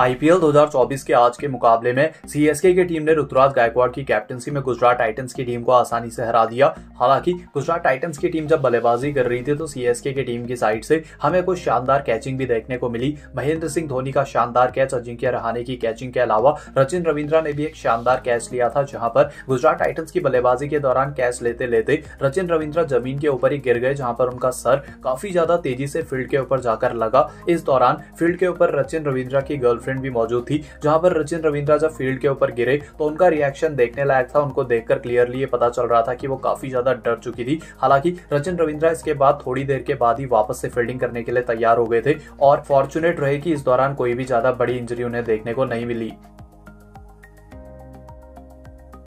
IPL 2024 के आज के मुकाबले में सीएसके की टीम ने ऋतुराज गायकवाड़ की कैप्टनसी में गुजरात टाइटंस की टीम को आसानी से हरा दिया हालांकि गुजरात टाइटंस की टीम जब बल्लेबाजी कर रही थी तो सीएसके की टीम की साइड से हमें कुछ शानदार कैचिंग भी देखने को मिली महेंद्र सिंह धोनी का शानदार कैच अजिंक्य रहाने की कैचिंग के अलावा रचिन रविंद्रा ने भी एक शानदार कैच लिया था जहां पर गुजरात टाइटन्स की बल्लेबाजी के दौरान कैच लेते लेते रचिन रविंद्रा जमीन के ऊपर ही गिर गए जहां पर उनका सर काफी ज्यादा तेजी से फील्ड के ऊपर जाकर लगा इस दौरान फील्ड के ऊपर रचिन रविंद्रा की गर्लफ्रेंड गर्लफ्रेंड भी मौजूद थी जहां पर रचिन रविंद्रा जब फील्ड के ऊपर गिरे तो उनका रिएक्शन देखने लायक था उनको देखकर क्लियरली ये पता चल रहा था कि वो काफी ज्यादा डर चुकी थी हालांकि रचिन रविंद्रा इसके बाद थोड़ी देर के बाद ही वापस से फील्डिंग करने के लिए तैयार हो गए थे और फॉर्चुनेट रहे कि इस दौरान कोई भी ज्यादा बड़ी इंजरी उन्हें देखने को नहीं मिली